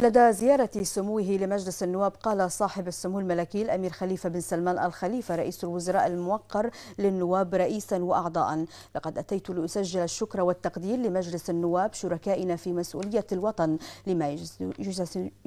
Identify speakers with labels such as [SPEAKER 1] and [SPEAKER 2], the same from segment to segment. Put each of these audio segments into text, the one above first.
[SPEAKER 1] لدى زيارة سموه لمجلس النواب قال صاحب السمو الملكي الأمير خليفة بن سلمان الخليفة رئيس الوزراء الموقر للنواب رئيسا وأعضاء لقد أتيت لأسجل الشكر والتقدير لمجلس النواب شركائنا في مسؤولية الوطن لما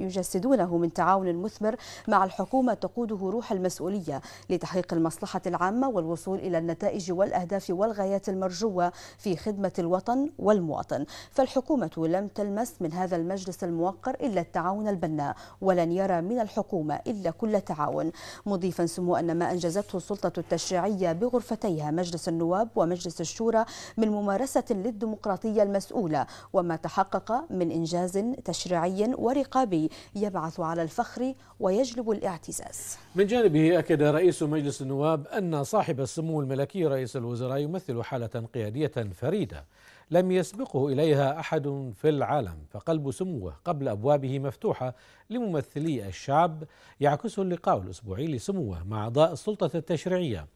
[SPEAKER 1] يجسدونه من تعاون مثمر مع الحكومة تقوده روح المسؤولية لتحقيق المصلحة العامة والوصول إلى النتائج والأهداف والغايات المرجوة في خدمة الوطن والمواطن فالحكومة لم تلمس من هذا المجلس الموقر إلا التعاون البناء ولن يرى من الحكومة إلا كل تعاون مضيفا سمو أن ما أنجزته السلطة التشريعية بغرفتيها مجلس النواب ومجلس الشورى من ممارسة للديمقراطية المسؤولة وما تحقق من إنجاز تشريعي ورقابي يبعث على الفخر ويجلب الاعتزاز
[SPEAKER 2] من جانبه أكد رئيس مجلس النواب أن صاحب السمو الملكي رئيس الوزراء يمثل حالة قيادية فريدة لم يسبقه إليها أحد في العالم فقلب سموه قبل أبوابه مفتوحة لممثلي الشعب يعكسه اللقاء الأسبوعي لسموه مع أعضاء السلطة التشريعية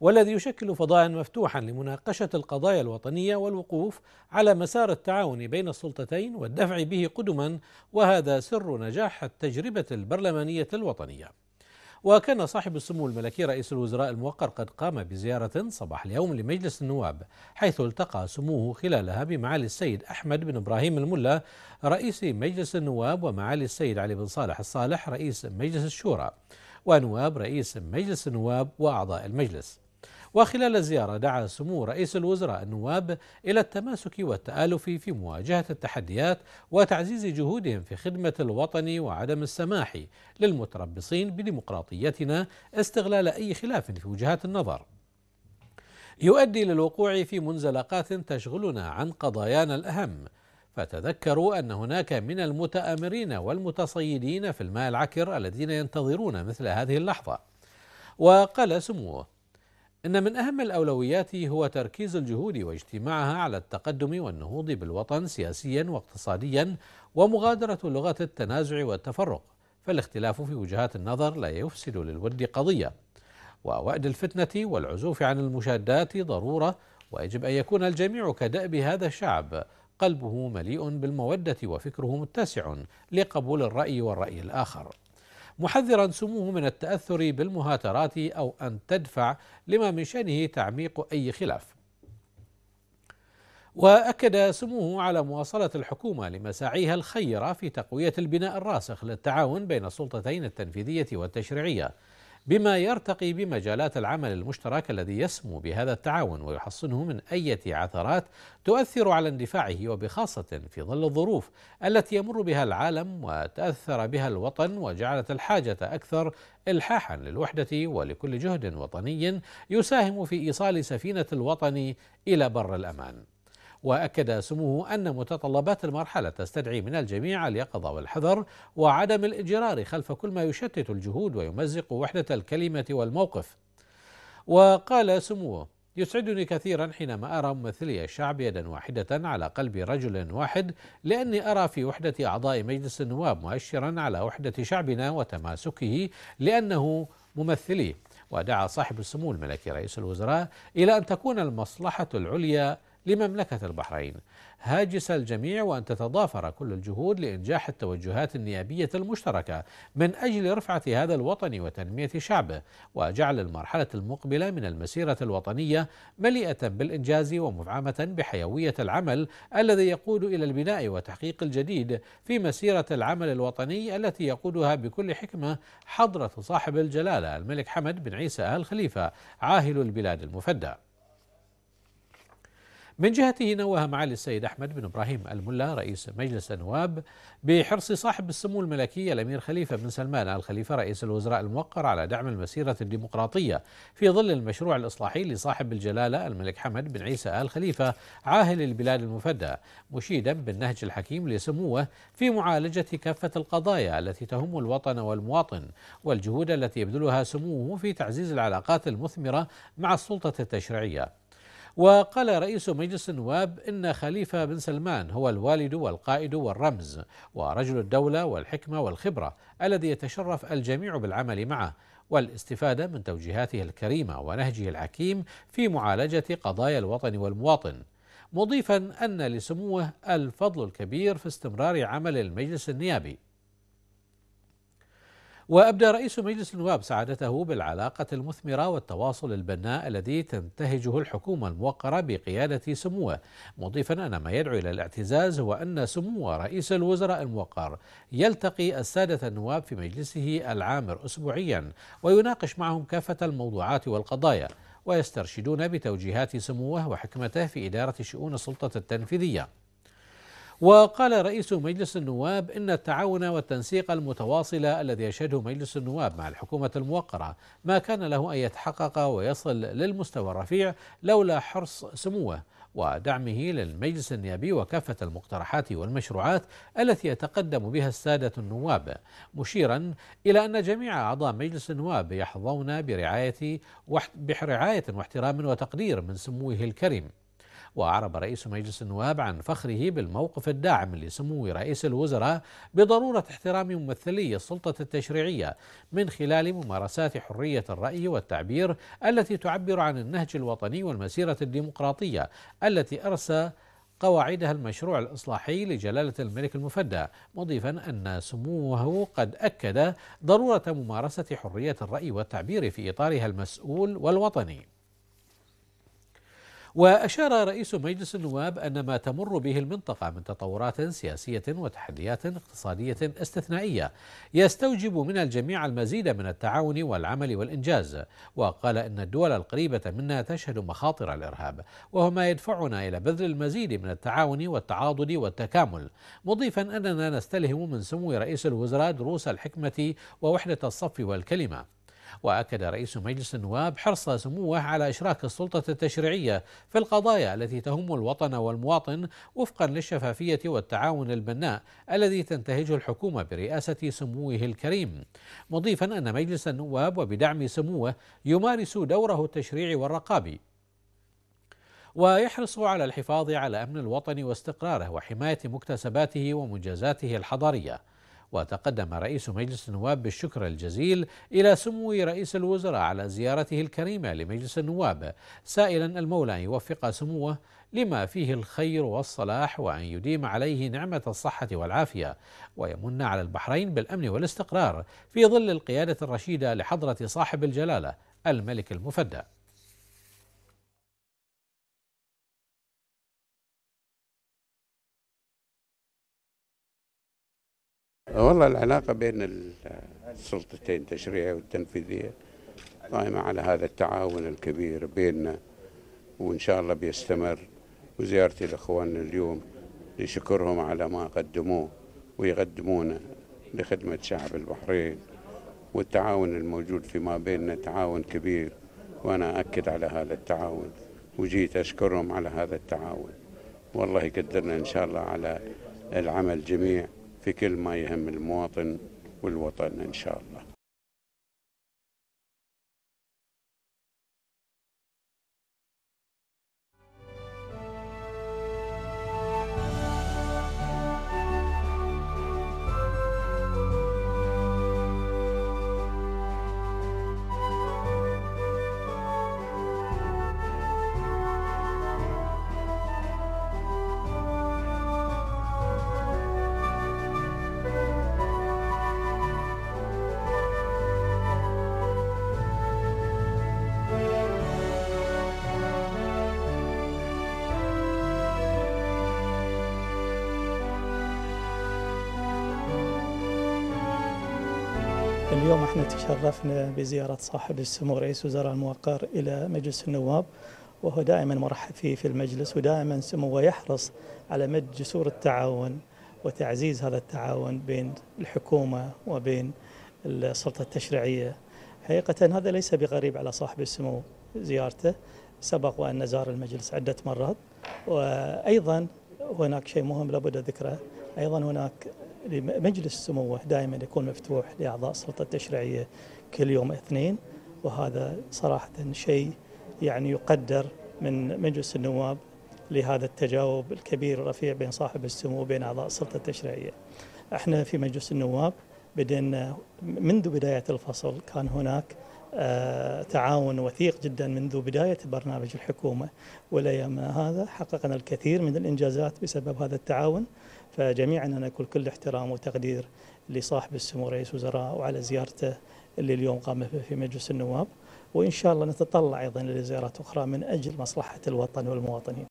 [SPEAKER 2] والذي يشكل فضاء مفتوحا لمناقشة القضايا الوطنية والوقوف على مسار التعاون بين السلطتين والدفع به قدما وهذا سر نجاح التجربة البرلمانية الوطنية وكان صاحب السمو الملكي رئيس الوزراء الموقر قد قام بزيارة صباح اليوم لمجلس النواب حيث التقى سموه خلالها بمعالي السيد أحمد بن إبراهيم الملا رئيس مجلس النواب ومعالي السيد علي بن صالح الصالح رئيس مجلس الشورى ونواب رئيس مجلس النواب وأعضاء المجلس وخلال الزيارة دعا سمو رئيس الوزراء النواب إلى التماسك والتآلف في مواجهة التحديات وتعزيز جهودهم في خدمة الوطن وعدم السماح للمتربصين بديمقراطيتنا استغلال أي خلاف في وجهات النظر يؤدي للوقوع في منزلقات تشغلنا عن قضايانا الأهم فتذكروا أن هناك من المتآمرين والمتصيدين في الماء العكر الذين ينتظرون مثل هذه اللحظة وقال سموه إن من أهم الأولويات هو تركيز الجهود واجتماعها على التقدم والنهوض بالوطن سياسيا واقتصاديا ومغادرة لغة التنازع والتفرق فالاختلاف في وجهات النظر لا يفسد للود قضية ووأد الفتنة والعزوف عن المشادات ضرورة ويجب أن يكون الجميع كدأب هذا الشعب قلبه مليء بالمودة وفكره متسع لقبول الرأي والرأي الآخر محذرا سموه من التأثر بالمهاترات أو أن تدفع لما من شأنه تعميق أي خلاف واكد سموه على مواصله الحكومه لمساعيها الخيره في تقويه البناء الراسخ للتعاون بين السلطتين التنفيذيه والتشريعيه بما يرتقي بمجالات العمل المشترك الذي يسمو بهذا التعاون ويحصنه من أية عثرات تؤثر على اندفاعه وبخاصة في ظل الظروف التي يمر بها العالم وتأثر بها الوطن وجعلت الحاجة أكثر إلحاحا للوحدة ولكل جهد وطني يساهم في إيصال سفينة الوطن إلى بر الأمان. وأكد سموه أن متطلبات المرحلة تستدعي من الجميع اليقظة والحذر وعدم الإجرار خلف كل ما يشتت الجهود ويمزق وحدة الكلمة والموقف وقال سموه يسعدني كثيرا حينما أرى ممثلي الشعب يدا واحدة على قلب رجل واحد لأني أرى في وحدة أعضاء مجلس النواب مؤشرا على وحدة شعبنا وتماسكه لأنه ممثلي ودعا صاحب السمو الملكي رئيس الوزراء إلى أن تكون المصلحة العليا لمملكة البحرين هاجس الجميع وأن تتضافر كل الجهود لإنجاح التوجهات النيابية المشتركة من أجل رفعة هذا الوطن وتنمية شعبه وجعل المرحلة المقبلة من المسيرة الوطنية مليئة بالإنجاز ومفعمة بحيوية العمل الذي يقود إلى البناء وتحقيق الجديد في مسيرة العمل الوطني التي يقودها بكل حكمة حضرة صاحب الجلالة الملك حمد بن عيسى آل خليفة عاهل البلاد المفدى من جهته نوه معالي السيد أحمد بن إبراهيم الملا رئيس مجلس النواب بحرص صاحب السمو الملكي الأمير خليفة بن سلمان آل خليفة رئيس الوزراء الموقر على دعم المسيرة الديمقراطية في ظل المشروع الإصلاحي لصاحب الجلالة الملك حمد بن عيسى آل خليفة عاهل البلاد المفدى مشيدا بالنهج الحكيم لسموه في معالجة كافة القضايا التي تهم الوطن والمواطن والجهود التي يبذلها سموه في تعزيز العلاقات المثمرة مع السلطة التشريعية وقال رئيس مجلس النواب إن خليفة بن سلمان هو الوالد والقائد والرمز ورجل الدولة والحكمة والخبرة الذي يتشرف الجميع بالعمل معه والاستفادة من توجيهاته الكريمة ونهجه الحكيم في معالجة قضايا الوطن والمواطن مضيفا أن لسموه الفضل الكبير في استمرار عمل المجلس النيابي وأبدى رئيس مجلس النواب سعادته بالعلاقة المثمرة والتواصل البناء الذي تنتهجه الحكومة الموقرة بقيادة سموه مضيفا أن ما يدعو إلى الاعتزاز هو أن سمو رئيس الوزراء الموقر يلتقي السادة النواب في مجلسه العامر أسبوعيا ويناقش معهم كافة الموضوعات والقضايا ويسترشدون بتوجيهات سموه وحكمته في إدارة شؤون السلطة التنفيذية وقال رئيس مجلس النواب إن التعاون والتنسيق المتواصل الذي يشهده مجلس النواب مع الحكومة الموقرة ما كان له أن يتحقق ويصل للمستوى الرفيع لولا حرص سموه ودعمه للمجلس النيابي وكافة المقترحات والمشروعات التي يتقدم بها السادة النواب مشيرا إلى أن جميع أعضاء مجلس النواب يحظون برعاية, برعاية واحترام وتقدير من سموه الكريم وأعرب رئيس مجلس النواب عن فخره بالموقف الداعم لسمو رئيس الوزراء بضرورة احترام ممثلي السلطة التشريعية من خلال ممارسات حرية الرأي والتعبير التي تعبر عن النهج الوطني والمسيرة الديمقراطية التي أرسى قواعدها المشروع الإصلاحي لجلالة الملك المفدى مضيفا أن سموه قد أكد ضرورة ممارسة حرية الرأي والتعبير في إطارها المسؤول والوطني وأشار رئيس مجلس النواب أن ما تمر به المنطقة من تطورات سياسية وتحديات اقتصادية استثنائية يستوجب من الجميع المزيد من التعاون والعمل والإنجاز وقال إن الدول القريبة منا تشهد مخاطر الإرهاب وهو ما يدفعنا إلى بذل المزيد من التعاون والتعاضد والتكامل مضيفا أننا نستلهم من سمو رئيس الوزراء دروس الحكمة ووحدة الصف والكلمة وأكد رئيس مجلس النواب حرص سموه على إشراك السلطة التشريعية في القضايا التي تهم الوطن والمواطن وفقا للشفافية والتعاون البناء الذي تنتهجه الحكومة برئاسة سموه الكريم مضيفا أن مجلس النواب وبدعم سموه يمارس دوره التشريعي والرقابي ويحرص على الحفاظ على امن الوطن واستقراره وحمايه مكتسباته ومنجزاته الحضاريه وتقدم رئيس مجلس النواب بالشكر الجزيل إلى سمو رئيس الوزراء على زيارته الكريمة لمجلس النواب سائلا المولى أن يوفق سموه لما فيه الخير والصلاح وأن يديم عليه نعمة الصحة والعافية ويمن على البحرين بالأمن والاستقرار في ظل القيادة الرشيدة لحضرة صاحب الجلالة الملك المفدى والله العلاقة بين السلطتين التشريعية والتنفيذية قائمة على هذا التعاون الكبير بيننا وإن شاء الله بيستمر وزيارتي لإخواننا اليوم لشكرهم على ما قدموه ويقدمونه لخدمة شعب البحرين والتعاون الموجود فيما بيننا تعاون كبير وأنا أكد على هذا التعاون وجيت أشكرهم على هذا التعاون والله يقدرنا إن شاء الله على العمل جميع في كل ما يهم المواطن والوطن إن شاء الله
[SPEAKER 1] اليوم احنا تشرفنا بزيارة صاحب السمو رئيس وزراء الموقر إلى مجلس النواب وهو دائما مرحب فيه في المجلس ودائما سموه يحرص على مد جسور التعاون وتعزيز هذا التعاون بين الحكومة وبين السلطة التشريعية حقيقة هذا ليس بغريب على صاحب السمو زيارته سبق وأن زار المجلس عدة مرات وأيضا هناك شيء مهم لابد ذكره أيضا هناك لمجلس سموه دائما يكون مفتوح لاعضاء السلطه التشريعيه كل يوم اثنين وهذا صراحه شيء يعني يقدر من مجلس النواب لهذا التجاوب الكبير الرفيع بين صاحب السمو وبين اعضاء السلطه التشريعيه. احنا في مجلس النواب بدينا منذ بدايه الفصل كان هناك آه، تعاون وثيق جدا منذ بداية برنامج الحكومة والأيام هذا حققنا الكثير من الإنجازات بسبب هذا التعاون فجميعا أنا اقول كل احترام وتقدير لصاحب السمو رئيس وزراء وعلى زيارته اللي اليوم قام في مجلس النواب وإن شاء الله نتطلع أيضا لزيارات أخرى من أجل مصلحة الوطن والمواطنين